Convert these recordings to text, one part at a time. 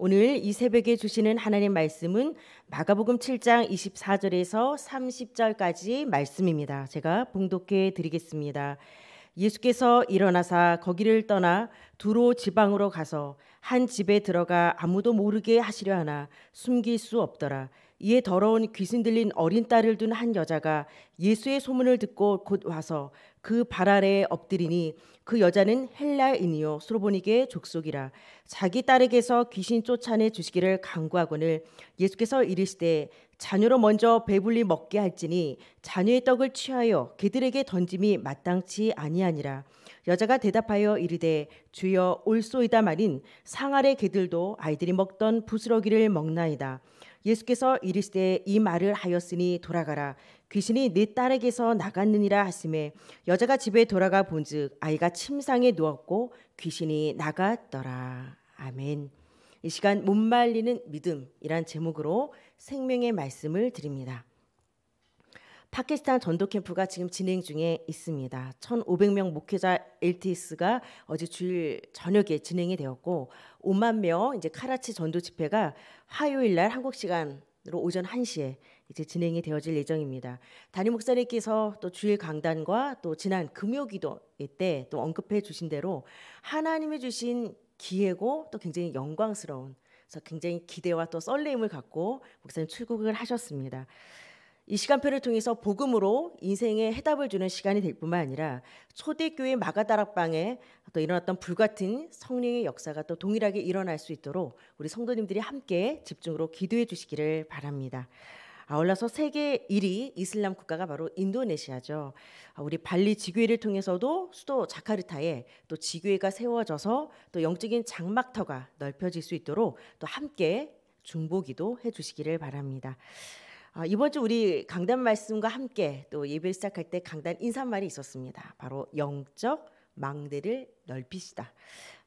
오늘 이 새벽에 주시는 하나님 말씀은 마가복음 7장 24절에서 30절까지 말씀입니다. 제가 봉독해 드리겠습니다. 예수께서 일어나사 거기를 떠나 두로 지방으로 가서 한 집에 들어가 아무도 모르게 하시려 하나 숨길 수 없더라. 이에 더러운 귀신 들린 어린 딸을 둔 한 여자가 예수의 소문을 듣고 곧 와서 그발아래 엎드리니 그 여자는 헬라인이요 수로보니게 족속이라 자기 딸에게서 귀신 쫓아내 주시기를 간구하거늘 예수께서 이르시되 자녀로 먼저 배불리 먹게 할지니 자녀의 떡을 취하여 그들에게 던짐이 마땅치 아니하니라 여자가 대답하여 이르되 주여 올소이다 말인 상아래 개들도 아이들이 먹던 부스러기를 먹나이다 예수께서 이르시되 이 말을 하였으니 돌아가라 귀신이 네 딸에게서 나갔느니라 하심에 여자가 집에 돌아가 본즉 아이가 침상에 누웠고 귀신이 나갔더라. 아멘. 이 시간 못 말리는 믿음이란 제목으로 생명의 말씀을 드립니다. 파키스탄 전도 캠프가 지금 진행 중에 있습니다. 1,500명 목회자 LTS가 어제 주일 저녁에 진행이 되었고 5만 명 이제 카라치 전도 집회가 화요일 날 한국 시간으로 오전 1시에 이제 진행이 되어질 예정입니다. 담임 목사님께서 또 주일 강단과 또 지난 금요기도 때또 언급해 주신 대로 하나님이 주신 기회고 또 굉장히 영광스러운 그래서 굉장히 기대와 또 설레임을 갖고 목사님 출국을 하셨습니다. 이 시간표를 통해서 복음으로 인생에 해답을 주는 시간이 될 뿐만 아니라 초대교회 마가다락방에 또 일어났던 불같은 성령의 역사가 또 동일하게 일어날 수 있도록 우리 성도님들이 함께 집중으로 기도해 주시기를 바랍니다. 아울러서 세계 1위 이슬람 국가가 바로 인도네시아죠. 아, 우리 발리 지교회를 통해서도 수도 자카르타에 또 지교회가 세워져서 또 영적인 장막터가 넓혀질 수 있도록 또 함께 중보기도 해주시기를 바랍니다. 아, 이번 주 우리 강단 말씀과 함께 또 예배 시작할 때 강단 인사말이 있었습니다. 바로 영적 망대를 넓히시다.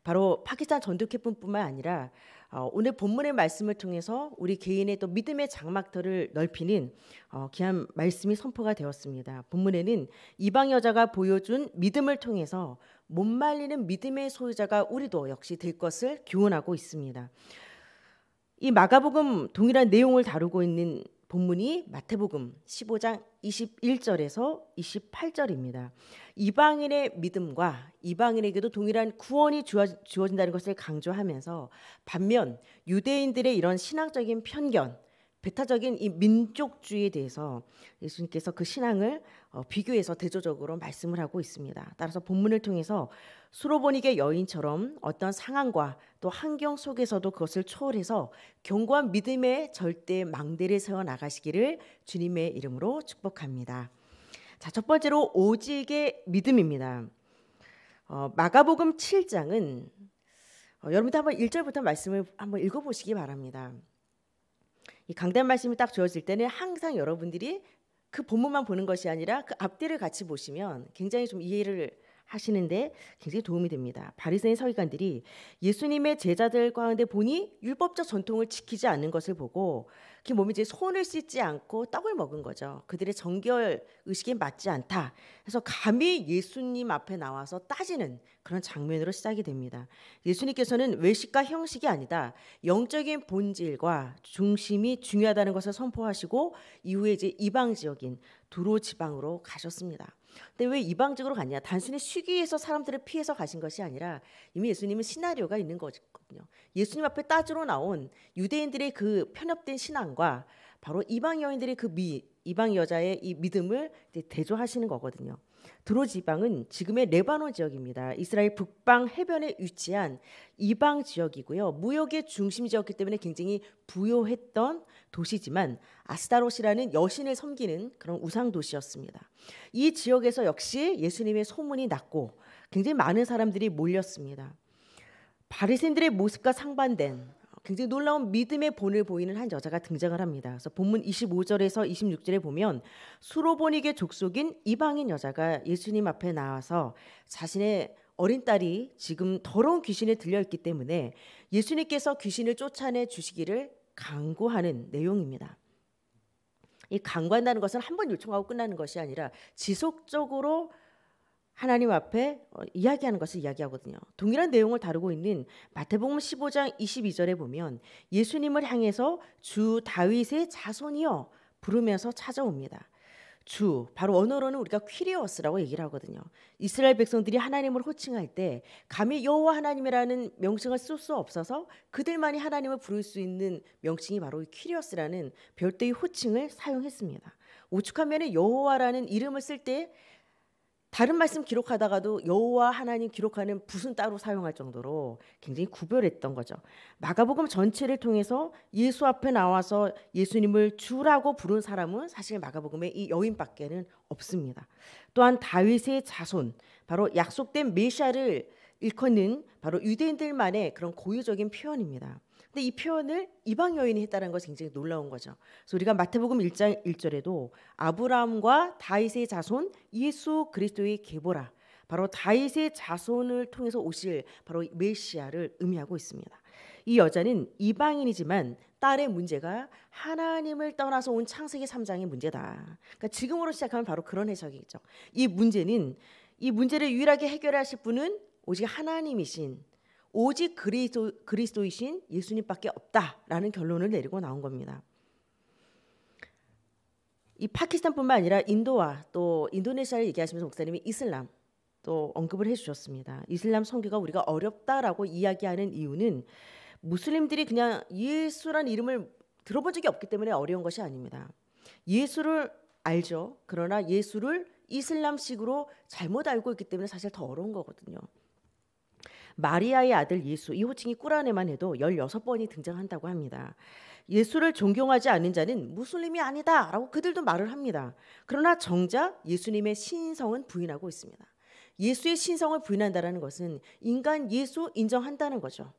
바로 파키스탄 전투 캠뿐만 아니라 어, 오늘 본문의 말씀을 통해서 우리 개인의 또 믿음의 장막터를 넓히는 어, 귀한 말씀이 선포가 되었습니다. 본문에는 이방 여자가 보여준 믿음을 통해서 못 말리는 믿음의 소유자가 우리도 역시 될 것을 교훈하고 있습니다. 이 마가복음 동일한 내용을 다루고 있는 본문이 마태복음 15장 21절에서 28절입니다. 이방인의 믿음과 이방인에게도 동일한 구원이 주어진다는 것을 강조하면서 반면 유대인들의 이런 신앙적인 편견, 배타적인 이 민족주의에 대해서 예수님께서 그 신앙을 어, 비교해서 대조적으로 말씀을 하고 있습니다. 따라서 본문을 통해서 수로보닉의 여인처럼 어떤 상황과 또 환경 속에서도 그것을 초월해서 견고한 믿음의 절대 망대를 세워 나가시기를 주님의 이름으로 축복합니다. 자, 첫 번째로 오직의 믿음입니다. 어, 마가복음 7장은 어, 여러분들 한번 1절부터 말씀을 한번 읽어보시기 바랍니다. 이 강단 말씀이 딱 주어질 때는 항상 여러분들이 그 본문만 보는 것이 아니라 그 앞뒤를 같이 보시면 굉장히 좀 이해를 하시는데 굉장히 도움이 됩니다. 바리새인 서기관들이 예수님의 제자들 가운데 보니 율법적 전통을 지키지 않는 것을 보고 그 몸이 이제 손을 씻지 않고 떡을 먹은 거죠. 그들의 정결 의식에 맞지 않다. 그래서 감히 예수님 앞에 나와서 따지는 그런 장면으로 시작이 됩니다. 예수님께서는 외식과 형식이 아니다. 영적인 본질과 중심이 중요하다는 것을 선포하시고 이후에 이제 이방 지역인 두로 지방으로 가셨습니다. 근데 왜 이방적으로 갔냐? 단순히 쉬기위해서 사람들을 피해서 가신 것이 아니라 이미 예수님은 시나리오가 있는 거거든요. 예수님 앞에 따지러 나온 유대인들의 그 편협된 신앙과 바로 이방 여인들의 그 미, 이방 여자의 이 믿음을 이제 대조하시는 거거든요. 드로 지방은 지금의 레바논 지역입니다. 이스라엘 북방 해변에 위치한 이방 지역이고요. 무역의 중심지였기 때문에 굉장히 부요했던 도시지만 아스타롯이라는 여신을 섬기는 그런 우상 도시였습니다. 이 지역에서 역시 예수님의 소문이 났고 굉장히 많은 사람들이 몰렸습니다. 바리새인들의 모습과 상반된 굉장히 놀라운 믿음의 본을 보이는 한 여자가 등장을 합니다. 그래서 본문 25절에서 26절에 보면 수로보닉의 족속인 이방인 여자가 예수님 앞에 나와서 자신의 어린 딸이 지금 더러운 귀신에 들려있기 때문에 예수님께서 귀신을 쫓아내 주시기를 강구하는 내용입니다. 이 강구한다는 것은 한 번 요청하고 끝나는 것이 아니라 지속적으로 하나님 앞에 어, 이야기하는 것을 이야기하거든요. 동일한 내용을 다루고 있는 마태복음 15장 22절에 보면 예수님을 향해서 주 다윗의 자손이여 부르면서 찾아옵니다. 주 바로 언어로는 우리가 퀴리어스라고 얘기를 하거든요. 이스라엘 백성들이 하나님을 호칭할 때 감히 여호와 하나님이라는 명칭을 쓸 수 없어서 그들만이 하나님을 부를 수 있는 명칭이 바로 퀴리어스라는 별도의 호칭을 사용했습니다. 오죽하면 여호와라는 이름을 쓸때 다른 말씀 기록하다가도 여호와 하나님 기록하는 붓은 따로 사용할 정도로 굉장히 구별했던 거죠. 마가복음 전체를 통해서 예수 앞에 나와서 예수님을 주라고 부른 사람은 사실 마가복음의 이 여인밖에는 없습니다. 또한 다윗의 자손 바로 약속된 메시아를 일컫는 바로 유대인들만의 그런 고유적인 표현입니다. 근데 이 표현을 이방 여인이 했다는 것이 굉장히 놀라운 거죠. 그래서 우리가 마태복음 1장 1절에도 아브라함과 다윗의 자손 예수 그리스도의 계보라 바로 다윗의 자손을 통해서 오실 바로 메시아를 의미하고 있습니다. 이 여자는 이방인이지만 딸의 문제가 하나님을 떠나서 온 창세기 3장의 문제다. 그러니까 지금으로 시작하면 바로 그런 해석이죠. 이 문제는 이 문제를 유일하게 해결하실 분은 오직 하나님이신 오직 그리스도, 그리스도이신 예수님밖에 없다라는 결론을 내리고 나온 겁니다. 이 파키스탄뿐만 아니라 인도와 또 인도네시아를 얘기하시면서 목사님이 이슬람 또 언급을 해주셨습니다. 이슬람 선교가 우리가 어렵다라고 이야기하는 이유는 무슬림들이 그냥 예수란 이름을 들어본 적이 없기 때문에 어려운 것이 아닙니다. 예수를 알죠. 그러나 예수를 이슬람식으로 잘못 알고 있기 때문에 사실 더 어려운 거거든요. 마리아의 아들 예수 이 호칭이 꾸란에만 해도 16번이 등장한다고 합니다. 예수를 존경하지 않는 자는 무슬림이 아니다라고 그들도 말을 합니다. 그러나 정작 예수님의 신성은 부인하고 있습니다. 예수의 신성을 부인한다는 것은 인간 예수 인정한다는 거죠.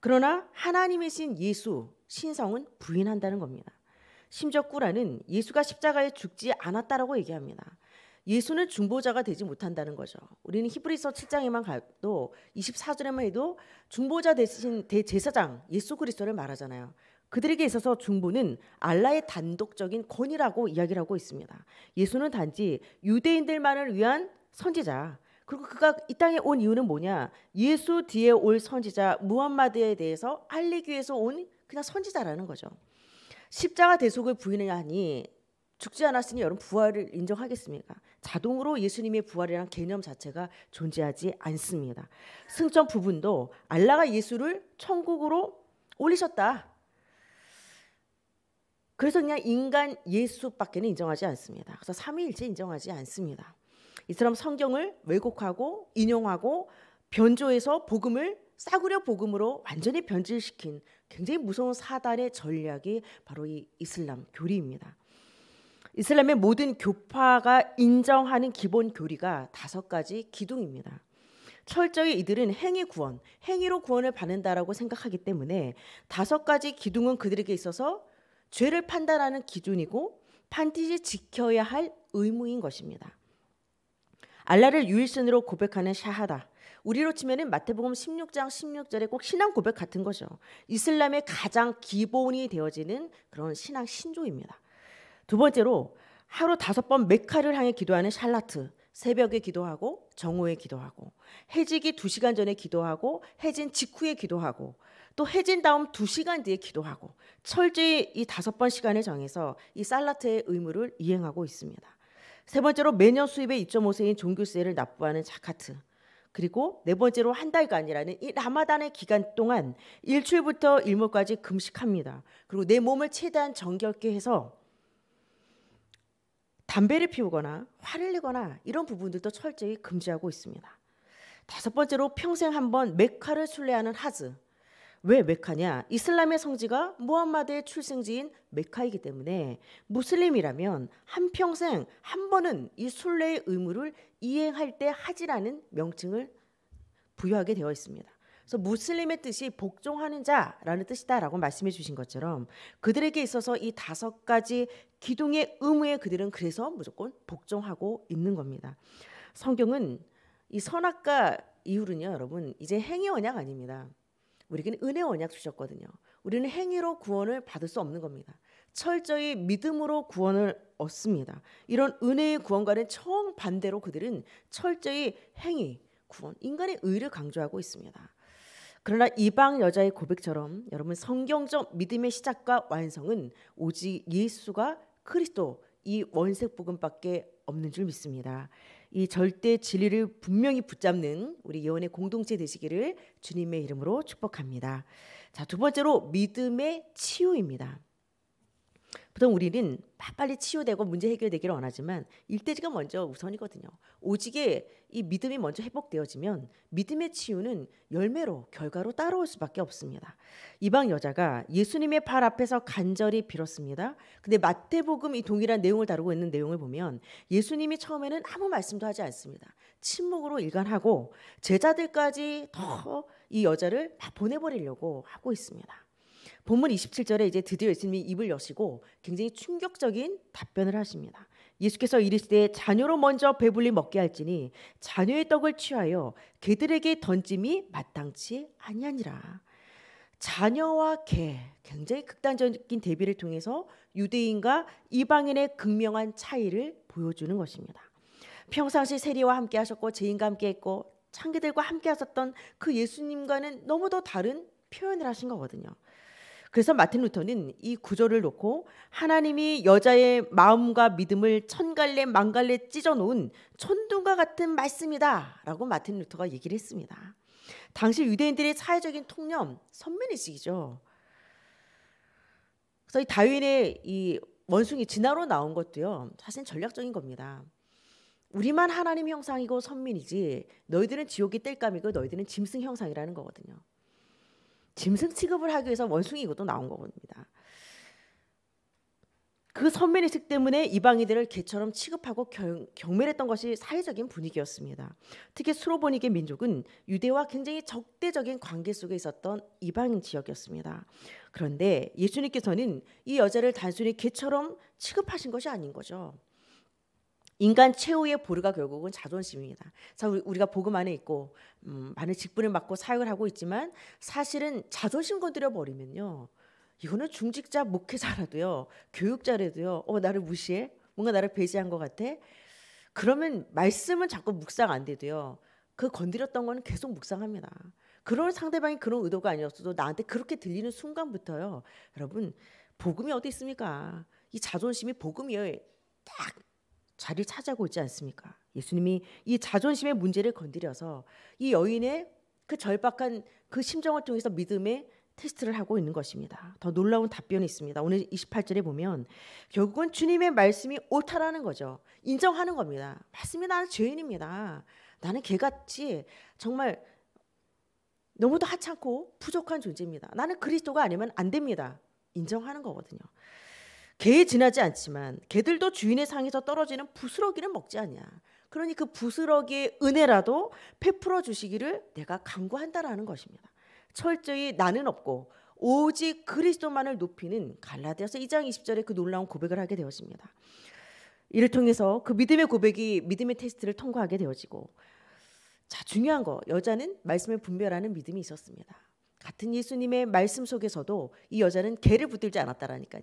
그러나 하나님이신 예수 신성은 부인한다는 겁니다. 심지어 꾸라는 예수가 십자가에 죽지 않았다라고 얘기합니다. 예수는 중보자가 되지 못한다는 거죠. 우리는 히브리서 7장에만 가도 24절에만 해도 중보자 대신 대제사장 예수 그리스도를 말하잖아요. 그들에게 있어서 중보는 알라의 단독적인 권위라고 이야기를 하고 있습니다. 예수는 단지 유대인들만을 위한 선지자 그리고 그가 이 땅에 온 이유는 뭐냐? 예수 뒤에 올 선지자 무함마드에 대해서 알리기 위해서 온 그냥 선지자라는 거죠. 십자가 대속을 부인하니 죽지 않았으니 여러분 부활을 인정하겠습니까? 자동으로 예수님의 부활이란 개념 자체가 존재하지 않습니다. 승천 부분도 알라가 예수를 천국으로 올리셨다. 그래서 그냥 인간 예수밖에는 인정하지 않습니다. 그래서 삼위일체 인정하지 않습니다. 이처럼 성경을 왜곡하고 인용하고 변조해서 복음을 싸구려 복음으로 완전히 변질시킨 굉장히 무서운 사단의 전략이 바로 이 이슬람 교리입니다. 이슬람의 모든 교파가 인정하는 기본 교리가 다섯 가지 기둥입니다. 철저히 이들은 행위 구원, 행위로 구원을 받는다라고 생각하기 때문에 다섯 가지 기둥은 그들에게 있어서 죄를 판단하는 기준이고 반드시 지켜야 할 의무인 것입니다. 알라를 유일신으로 고백하는 샤하다. 우리로 치면은 마태복음 16장 16절에 꼭 신앙 고백 같은 거죠. 이슬람의 가장 기본이 되어지는 그런 신앙 신조입니다. 두 번째로 하루 다섯 번 메카를 향해 기도하는 샬라트. 새벽에 기도하고 정오에 기도하고 해지기 두시간 전에 기도하고 해진 직후에 기도하고 또 해진 다음 두시간 뒤에 기도하고 철저히 이 다섯 번 시간을 정해서 이 살라트의 의무를 이행하고 있습니다. 세 번째로 매년 수입의 2.5세인 종교세를 납부하는 자카트. 그리고 네 번째로 한 달간이라는 이 라마단의 기간 동안 일출부터 일몰까지 금식합니다. 그리고 내 몸을 최대한 정결케 해서 담배를 피우거나 화를 내거나 이런 부분들도 철저히 금지하고 있습니다. 다섯 번째로 평생 한 번 메카를 순례하는 하즈. 왜 메카냐? 이슬람의 성지가 무함마드의 출생지인 메카이기 때문에 무슬림이라면 한 평생 한 번은 이 순례의 의무를 이행할 때 하지라는 명칭을 부여하게 되어 있습니다. 그래서 무슬림의 뜻이 복종하는 자라는 뜻이다라고 말씀해 주신 것처럼 그들에게 있어서 이 다섯 가지 기둥의 의무에 그들은 그래서 무조건 복종하고 있는 겁니다. 성경은 이 선악과 이유는요, 여러분 이제 행위 언약 아닙니다. 우리에게는 은혜 언약 주셨거든요. 우리는 행위로 구원을 받을 수 없는 겁니다. 철저히 믿음으로 구원을 얻습니다. 이런 은혜의 구원과는 정반대로 그들은 철저히 행위, 구원, 인간의 의를 강조하고 있습니다. 그러나 이방 여자의 고백처럼 여러분 성경적 믿음의 시작과 완성은 오직 예수가 크리스도이 원색 복음밖에 없는 줄 믿습니다. 이 절대 진리를 분명히 붙잡는 우리 예언의 공동체 되시기를 주님의 이름으로 축복합니다. 자, 두 번째로 믿음의 치유입니다. 보통 우리는 빨리 치유되고 문제 해결되기를 원하지만 일대지가 먼저 우선이거든요. 오직에 이 믿음이 먼저 회복되어지면 믿음의 치유는 열매로 결과로 따라올 수밖에 없습니다. 이방 여자가 예수님의 팔 앞에서 간절히 빌었습니다. 근데 마태복음 이 동일한 내용을 다루고 있는 내용을 보면 예수님이 처음에는 아무 말씀도 하지 않습니다. 침묵으로 일관하고 제자들까지 더 이 여자를 보내버리려고 하고 있습니다. 본문 27절에 이제 드디어 예수님이 입을 여시고 굉장히 충격적인 답변을 하십니다. 예수께서 이르시되 자녀로 먼저 배불리 먹게 할지니 자녀의 떡을 취하여 개들에게 던짐이 마땅치 아니하니라. 자녀와 개 굉장히 극단적인 대비를 통해서 유대인과 이방인의 극명한 차이를 보여주는 것입니다. 평상시 세리와 함께 하셨고 죄인과 함께 했고 창기들과 함께 하셨던 그 예수님과는 너무도 다른 표현을 하신 거거든요. 그래서 마틴 루터는 이 구절을 놓고 하나님이 여자의 마음과 믿음을 천갈래 만갈래 찢어놓은 천둥과 같은 말씀이다라고 마틴 루터가 얘기를 했습니다. 당시 유대인들의 사회적인 통념 선민의식이죠. 그래서 이 다윈의 이 원숭이 진화로 나온 것도요. 사실 전략적인 겁니다. 우리만 하나님 형상이고 선민이지 너희들은 지옥의 땔감이고 너희들은 짐승 형상이라는 거거든요. 짐승 취급을 하기 위해서 원숭이고 도 나온 겁니다. 그 선민의식 때문에 이방인들을 개처럼 취급하고 경멸했던 것이 사회적인 분위기였습니다. 특히 수로보니게 민족은 유대와 굉장히 적대적인 관계 속에 있었던 이방인 지역이었습니다. 그런데 예수님께서는 이 여자를 단순히 개처럼 취급하신 것이 아닌 거죠. 인간 최후의 보루가 결국은 자존심입니다. 자, 우리가 복음 안에 있고 음, 많은 직분을 맡고 사역을 하고 있지만 사실은 자존심 건드려 버리면요. 이거는 중직자 목회자라도요, 교육자라도요. 어 나를 무시해? 뭔가 나를 배제한 것 같아? 그러면 말씀은 자꾸 묵상 안 되도요. 그 건드렸던 거는 계속 묵상합니다. 그런 상대방이 그런 의도가 아니었어도 나한테 그렇게 들리는 순간부터요. 여러분 복음이 어디 있습니까? 이 자존심이 복음이에요. 딱 자리 찾아고 있지 않습니까? 예수님이 이 자존심의 문제를 건드려서 이 여인의 그 절박한 그 심정을 통해서 믿음의 테스트를 하고 있는 것입니다. 더 놀라운 답변이 있습니다. 오늘 28절에 보면 결국은 주님의 말씀이 옳다라는 거죠. 인정하는 겁니다. 맞습니다. 나는 죄인입니다. 나는 개같이 정말 너무도 하찮고 부족한 존재입니다. 나는 그리스도가 아니면 안 됩니다. 인정하는 거거든요. 개에 지나지 않지만 개들도 주인의 상에서 떨어지는 부스러기는 먹지 않냐. 그러니 그 부스러기의 은혜라도 베풀어 주시기를 내가 강구한다라는 것입니다. 철저히 나는 없고 오직 그리스도만을 높이는 갈라디아서 2장 20절에 그 놀라운 고백을 하게 되었습니다. 이를 통해서 그 믿음의 고백이 믿음의 테스트를 통과하게 되어지고 자 중요한 거 여자는 말씀을 분별하는 믿음이 있었습니다. 같은 예수님의 말씀 속에서도 이 여자는 개를 붙들지 않았다라니까요.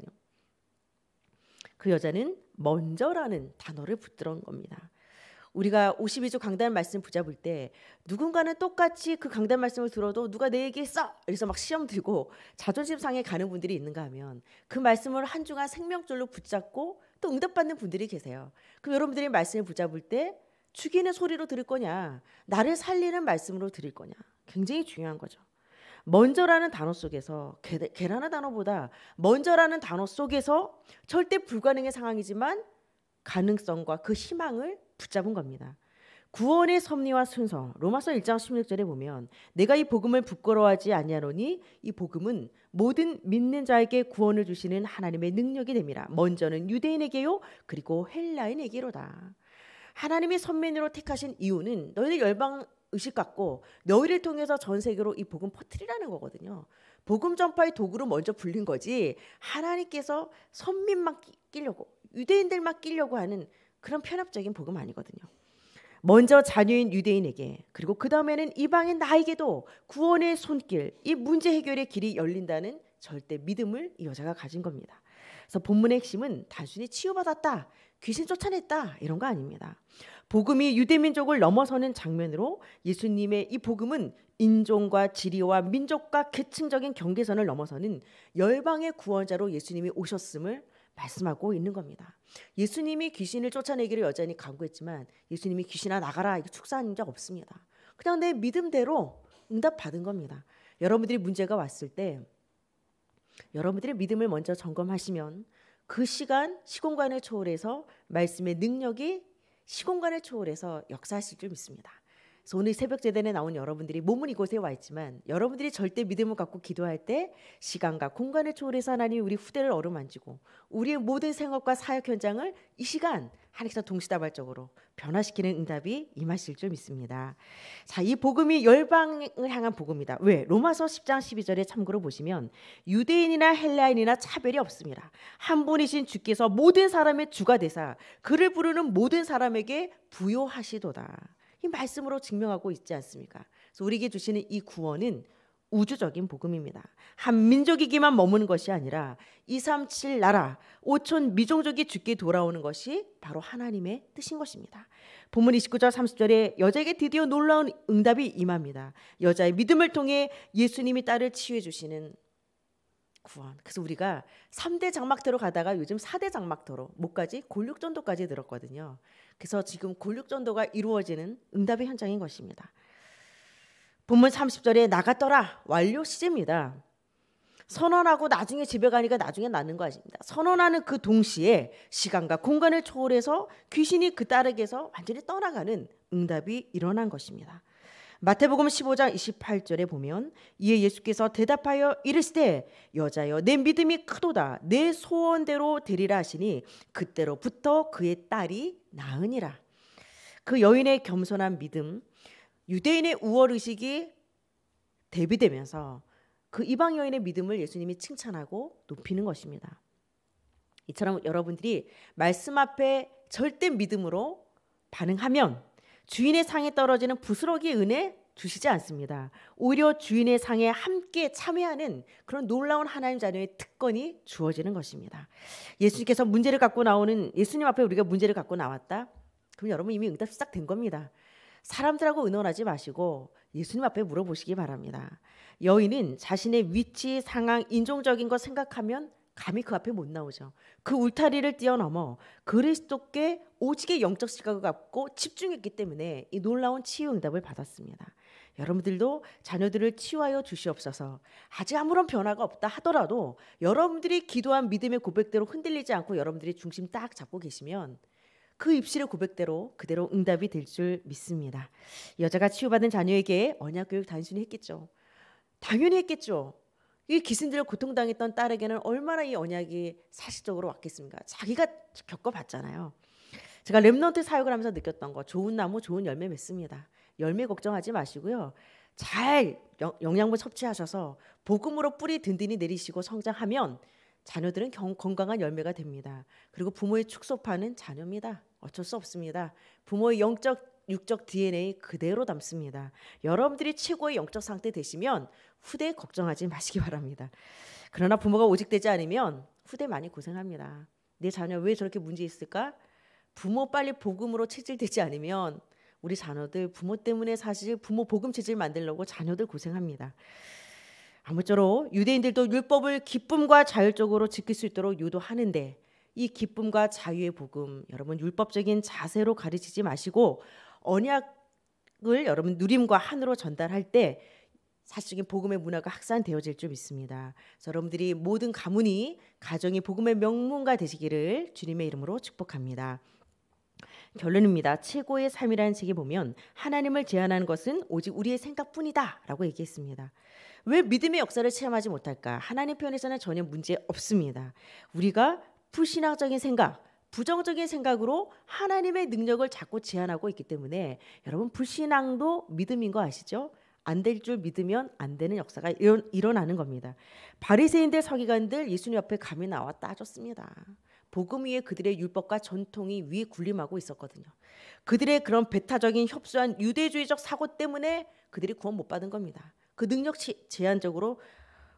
그 여자는 먼저라는 단어를 붙들은 겁니다. 우리가 52조 강단 말씀 붙잡을 때 누군가는 똑같이 그 강단 말씀을 들어도 누가 내 얘기했어 이래서 막 시험 들고 자존심 상해 가는 분들이 있는가 하면 그 말씀을 한 주간 생명줄로 붙잡고 또 응답받는 분들이 계세요. 그럼 여러분들이 말씀을 붙잡을 때 죽이는 소리로 들을 거냐 나를 살리는 말씀으로 들을 거냐 굉장히 중요한 거죠. 먼저라는 단어 속에서 계란의 단어보다 먼저라는 단어 속에서 절대 불가능의 상황이지만 가능성과 그 희망을 붙잡은 겁니다. 구원의 섭리와 순성 로마서 1장 16절에 보면 내가 이 복음을 부끄러워하지 아니하노니 이 복음은 모든 믿는 자에게 구원을 주시는 하나님의 능력이 됨이라 먼저는 유대인에게요 그리고 헬라인에게로다 하나님이 선민으로 택하신 이유는 너희들 열방 의식 갖고 너희를 통해서 전 세계로 이 복음 퍼트리라는 거거든요. 복음 전파의 도구로 먼저 불린 거지 하나님께서 선민만 끼려고 유대인들만 끼려고 하는 그런 편협적인 복음 아니거든요. 먼저 자녀인 유대인에게 그리고 그 다음에는 이방인 나에게도 구원의 손길, 이 문제 해결의 길이 열린다는 절대 믿음을 이 여자가 가진 겁니다. 그래서 본문의 핵심은 단순히 치유받았다, 귀신 쫓아냈다 이런 거 아닙니다. 복음이 유대민족을 넘어서는 장면으로 예수님의 이 복음은 인종과 지리와 민족과 계층적인 경계선을 넘어서는 열방의 구원자로 예수님이 오셨음을 말씀하고 있는 겁니다. 예수님이 귀신을 쫓아내기를 여전히 강구했지만 예수님이 귀신아 나가라 이거 축사한 적 없습니다. 그냥 내 믿음대로 응답 받은 겁니다. 여러분들이 문제가 왔을 때 여러분들의 믿음을 먼저 점검하시면 그 시간 시공간의 초월해서 말씀의 능력이 시공간을 초월해서 역사할 수좀 있습니다. 그래서 오늘 새벽 재단에 나온 여러분들이 몸은 이곳에 와 있지만 여러분들이 절대 믿음을 갖고 기도할 때 시간과 공간을 초월해서 하나님 우리 후대를 어루만지고 우리의 모든 생업과 사역 현장을 이 시간 한시간 동시다발적으로 변화시키는 응답이 임하실 줄 믿습니다. 자, 이 복음이 열방을 향한 복음이다. 왜? 로마서 10장 12절에 참고로 보시면 유대인이나 헬라인이나 차별이 없습니다. 한 분이신 주께서 모든 사람의 주가 되사 그를 부르는 모든 사람에게 부여하시도다. 이 말씀으로 증명하고 있지 않습니까? 그래서 우리에게 주시는 이 구원은 우주적인 복음입니다. 한 민족이기만 머무는 것이 아니라 237 나라 5천 미종족이 죽게 돌아오는 것이 바로 하나님의 뜻인 것입니다. 본문 29절 30절에 여자에게 드디어 놀라운 응답이 임합니다. 여자의 믿음을 통해 예수님이 딸을 치유해 주시는 구원. 그래서 우리가 3대 장막터로 가다가 요즘 4대 장막터로 목까지 골육전도까지 들었거든요. 그래서 지금 골육 전도가 이루어지는 응답의 현장인 것입니다. 본문 30절에 나갔더라 완료 시제입니다. 선언하고 나중에 집에 가니까 나중에 낫는 거 아십니다. 선언하는 그 동시에 시간과 공간을 초월해서 귀신이 그 딸에게서 완전히 떠나가는 응답이 일어난 것입니다. 마태복음 15장 28절에 보면 이에 예수께서 대답하여 이르시되 여자여 내 믿음이 크도다 내 소원대로 되리라 하시니 그때로부터 그의 딸이 나으니라. 그 여인의 겸손한 믿음 유대인의 우월 의식이 대비되면서 그 이방 여인의 믿음을 예수님이 칭찬하고 높이는 것입니다. 이처럼 여러분들이 말씀 앞에 절대 믿음으로 반응하면 주인의 상에 떨어지는 부스러기 은혜 주시지 않습니다. 오히려 주인의 상에 함께 참여하는 그런 놀라운 하나님 자녀의 특권이 주어지는 것입니다. 예수님께서 문제를 갖고 나오는 예수님 앞에 우리가 문제를 갖고 나왔다. 그럼 여러분 이미 응답 시작된 겁니다. 사람들하고 의논하지 마시고 예수님 앞에 물어보시기 바랍니다. 여인은 자신의 위치, 상황, 인종적인 것 생각하면 감히 그 앞에 못 나오죠. 그 울타리를 뛰어넘어 그리스도께 오직의 영적 시각을 갖고 집중했기 때문에 이 놀라운 치유 응답을 받았습니다. 여러분들도 자녀들을 치유하여 주시옵소서. 아직 아무런 변화가 없다 하더라도 여러분들이 기도한 믿음의 고백대로 흔들리지 않고 여러분들이 중심 딱 잡고 계시면 그 입실의 고백대로 그대로 응답이 될 줄 믿습니다. 여자가 치유받은 자녀에게 언약 교육 단순히 했겠죠. 당연히 했겠죠. 이 기신들을 고통당했던 딸에게는 얼마나 이 언약이 사실적으로 왔겠습니까? 자기가 겪어봤잖아요. 제가 렘넌트 사역을 하면서 느꼈던 거 좋은 나무 좋은 열매 맺습니다. 열매 걱정하지 마시고요. 잘 영양분 섭취하셔서 복음으로 뿌리 든든히 내리시고 성장하면 자녀들은 건강한 열매가 됩니다. 그리고 부모의 축소파는 자녀입니다. 어쩔 수 없습니다. 부모의 영적 육적 DNA 그대로 담습니다. 여러분들이 최고의 영적 상태 되시면 후대 걱정하지 마시기 바랍니다. 그러나 부모가 오직되지 않으면 후대 많이 고생합니다. 내 자녀 왜 저렇게 문제 있을까? 부모 빨리 복음으로 체질되지 않으면 우리 자녀들 부모 때문에 사실 부모 복음 체질 만들려고 자녀들 고생합니다. 아무쪼록 유대인들도 율법을 기쁨과 자율적으로 지킬 수 있도록 유도하는데 이 기쁨과 자유의 복음 여러분 율법적인 자세로 가르치지 마시고 언약을 여러분 누림과 한으로 전달할 때 사실적인 복음의 문화가 확산되어질 줄 믿습니다. 여러분들이 모든 가문이 가정이 복음의 명문가 되시기를 주님의 이름으로 축복합니다. 결론입니다. 최고의 삶이라는 책에 보면 하나님을 제한하는 것은 오직 우리의 생각뿐이다라고 얘기했습니다. 왜 믿음의 역사를 체험하지 못할까? 하나님 편에서는 전혀 문제 없습니다. 우리가 불신앙적인 생각, 부정적인 생각으로 하나님의 능력을 자꾸 제한하고 있기 때문에 여러분 불신앙도 믿음인 거 아시죠? 안 될 줄 믿으면 안 되는 역사가 일어, 나는 겁니다. 바리새인들 서기관들 예수님 옆에 감히 나와 따졌습니다. 복음 위에 그들의 율법과 전통이 위에 군림하고 있었거든요. 그들의 그런 배타적인 협소한 유대주의적 사고 때문에 그들이 구원 못 받은 겁니다. 그 능력 치 제한적으로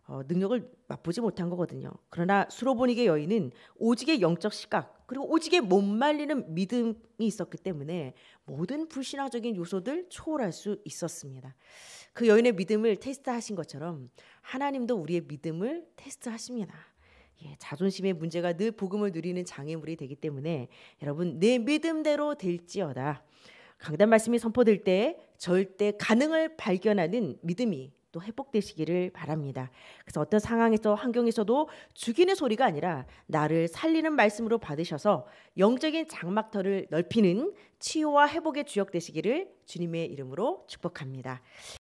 어, 능력을 맛보지 못한 거거든요. 그러나 수로보닉의 여인은 오직의 영적 시각, 그리고 오직에 못 말리는 믿음이 있었기 때문에 모든 불신화적인 요소들 초월할 수 있었습니다. 그 여인의 믿음을 테스트하신 것처럼 하나님도 우리의 믿음을 테스트하십니다. 예, 자존심의 문제가 늘 복음을 누리는 장애물이 되기 때문에 여러분 내 믿음대로 될지어다. 강단 말씀이 선포될 때 절대 가능을 발견하는 믿음이 또 회복되시기를 바랍니다. 그래서 어떤 상황에서 환경에서도 죽이는 소리가 아니라 나를 살리는 말씀으로 받으셔서 영적인 장막터를 넓히는 치유와 회복의 주역 되시기를 주님의 이름으로 축복합니다.